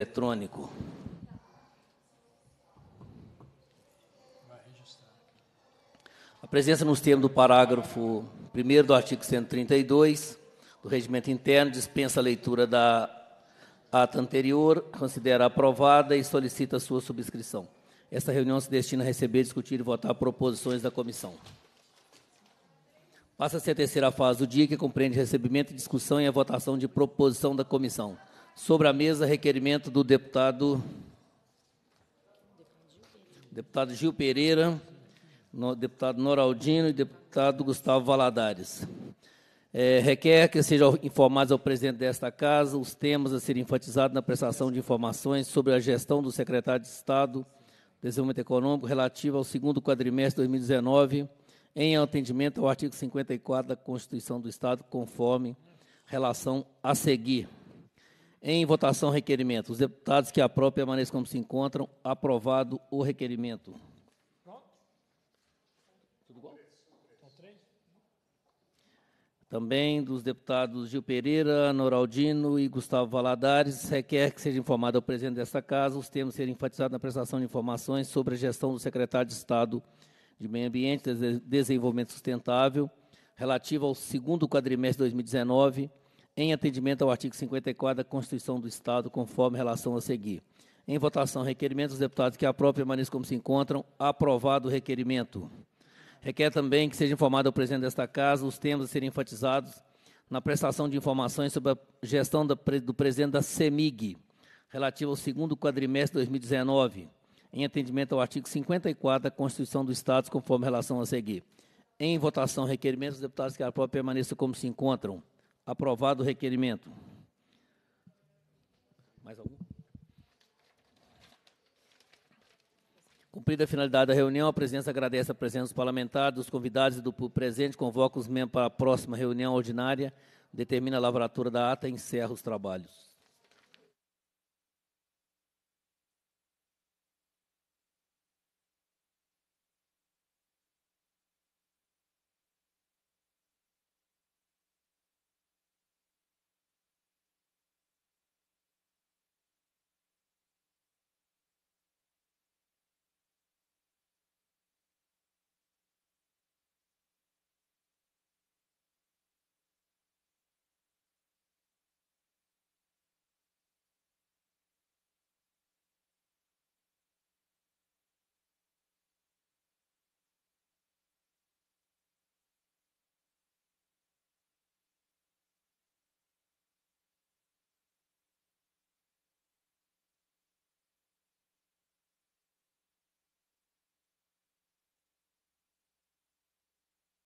eletrônico. A presença nos termos do parágrafo 1 do artigo 132 do Regimento Interno dispensa a leitura da ata anterior, considera aprovada e solicita sua subscrição. Esta reunião se destina a receber, discutir e votar proposições da comissão. Passa-se a terceira fase do dia, que compreende recebimento, discussão e a votação de proposição da comissão. Sobre a mesa, requerimento do deputado deputado Gil Pereira, deputado Noraldino e deputado Gustavo Valadares. É, requer que sejam informados ao presidente desta Casa os temas a serem enfatizados na prestação de informações sobre a gestão do secretário de Estado do Desenvolvimento Econômico relativa ao segundo quadrimestre de 2019, em atendimento ao artigo 54 da Constituição do Estado, conforme relação a seguir. Em votação, requerimento. Os deputados que aprovam permaneçam como se encontram. Aprovado o requerimento. Pronto? Tudo São três? Também dos deputados Gil Pereira, Noraldino e Gustavo Valadares, requer que seja informado ao presidente desta casa os termos serem enfatizados na prestação de informações sobre a gestão do secretário de Estado de Meio Ambiente e Desenvolvimento Sustentável, relativo ao segundo quadrimestre de 2019 em atendimento ao artigo 54 da Constituição do Estado, conforme relação a seguir. Em votação, requerimento dos deputados que a própria permaneça como se encontram. Aprovado o requerimento. Requer também que seja informado ao presidente desta Casa os temas a serem enfatizados na prestação de informações sobre a gestão do presidente da CEMIG, relativa ao segundo quadrimestre de 2019, em atendimento ao artigo 54 da Constituição do Estado, conforme relação a seguir. Em votação, requerimento dos deputados que a própria permaneça como se encontram. Aprovado o requerimento. Mais algum? Cumprida a finalidade da reunião, a presidência agradece a presença dos parlamentares, dos convidados e do presente, convoca os membros para a próxima reunião ordinária, determina a lavratura da ata e encerra os trabalhos.